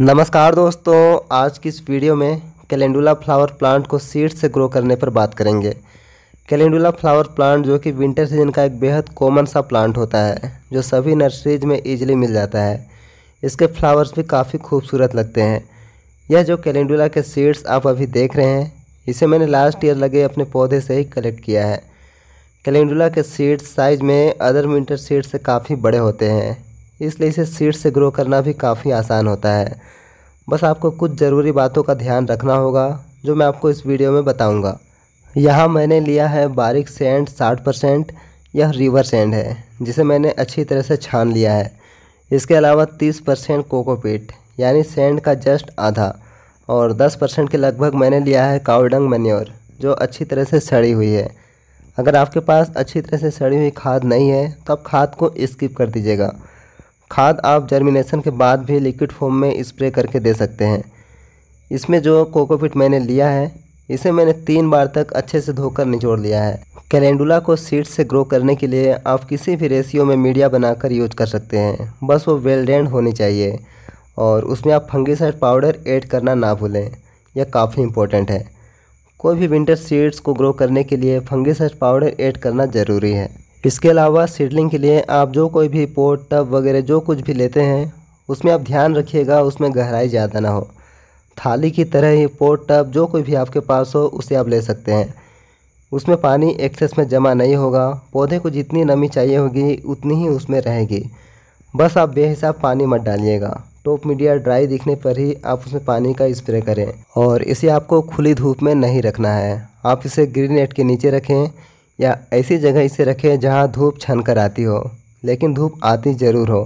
नमस्कार दोस्तों आज की इस वीडियो में कैलेंडुला फ्लावर प्लांट को सीड से ग्रो करने पर बात करेंगे कैलेंडुला फ्लावर प्लांट जो कि विंटर सीजन का एक बेहद कॉमन सा प्लांट होता है जो सभी नर्सरीज में इजीली मिल जाता है इसके फ्लावर्स भी काफ़ी खूबसूरत लगते हैं यह जो कैलेंडुला के सीड्स आप अभी देख रहे हैं इसे मैंने लास्ट ईयर लगे अपने पौधे से ही कलेक्ट किया है कैलेंडुला के सीड्स साइज़ में अदर विंटर सीड्स से काफ़ी बड़े होते हैं इसलिए इसे सीड से ग्रो करना भी काफ़ी आसान होता है बस आपको कुछ ज़रूरी बातों का ध्यान रखना होगा जो मैं आपको इस वीडियो में बताऊंगा। यहाँ मैंने लिया है बारिक सेंड साठ परसेंट यह रिवर सेंड है जिसे मैंने अच्छी तरह से छान लिया है इसके अलावा तीस परसेंट कोकोपीट यानी सेंड का जस्ट आधा और दस परसेंट के लगभग मैंने लिया है कावडंग मन्योर जो अच्छी तरह से सड़ी हुई है अगर आपके पास अच्छी तरह से सड़ी हुई खाद नहीं है तो आप खाद को स्किप कर दीजिएगा खाद आप जर्मिनेशन के बाद भी लिक्विड फॉर्म में स्प्रे करके दे सकते हैं इसमें जो कोकोपिट मैंने लिया है इसे मैंने तीन बार तक अच्छे से धोकर निचोड़ लिया है कैलेंडुला को सीड से ग्रो करने के लिए आप किसी भी रेशियो में मीडिया बनाकर यूज कर सकते हैं बस वो वेलडेंड होनी चाहिए और उसमें आप फंगीसाइड पाउडर ऐड करना ना भूलें यह काफ़ी इंपॉर्टेंट है कोई भी विंटर सीड्स को ग्रो करने के लिए फंगीसाइड पाउडर ऐड करना ज़रूरी है इसके अलावा सीडलिंग के लिए आप जो कोई भी पोट टब वगैरह जो कुछ भी लेते हैं उसमें आप ध्यान रखिएगा उसमें गहराई ज़्यादा ना हो थाली की तरह ही पोट टब जो कोई भी आपके पास हो उसे आप ले सकते हैं उसमें पानी एक्सेस में जमा नहीं होगा पौधे को जितनी नमी चाहिए होगी उतनी ही उसमें रहेगी बस आप बेहिसाब पानी मत डालिएगा टॉप मीडिया ड्राई दिखने पर ही आप उसमें पानी का स्प्रे करें और इसे आपको खुली धूप में नहीं रखना है आप इसे ग्रीन नेट के नीचे रखें या ऐसी जगह इसे रखें जहाँ धूप छन कर आती हो लेकिन धूप आती ज़रूर हो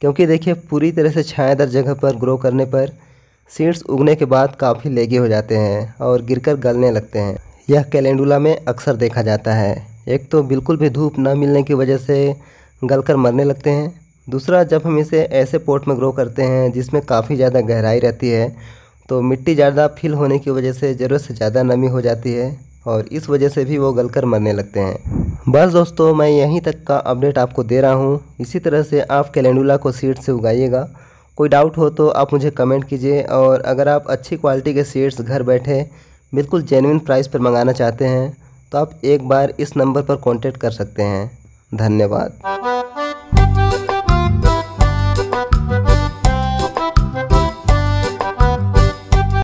क्योंकि देखिए पूरी तरह से छायादार जगह पर ग्रो करने पर सीड्स उगने के बाद काफ़ी लेगी हो जाते हैं और गिरकर गलने लगते हैं यह कैलेंडुला में अक्सर देखा जाता है एक तो बिल्कुल भी धूप न मिलने की वजह से गलकर मरने लगते हैं दूसरा जब हम इसे ऐसे पोर्ट में ग्रो करते हैं जिसमें काफ़ी ज़्यादा गहराई रहती है तो मिट्टी ज़्यादा फिल होने की वजह से ज़रूरत से ज़्यादा नमी हो जाती है और इस वजह से भी वो गलकर मरने लगते हैं बस दोस्तों मैं यहीं तक का अपडेट आपको दे रहा हूँ इसी तरह से आप कैलेंडुला को सीड से उगाइएगा कोई डाउट हो तो आप मुझे कमेंट कीजिए और अगर आप अच्छी क्वालिटी के सीड्स घर बैठे बिल्कुल जेनविन प्राइस पर मंगाना चाहते हैं तो आप एक बार इस नंबर पर कॉन्टेक्ट कर सकते हैं धन्यवाद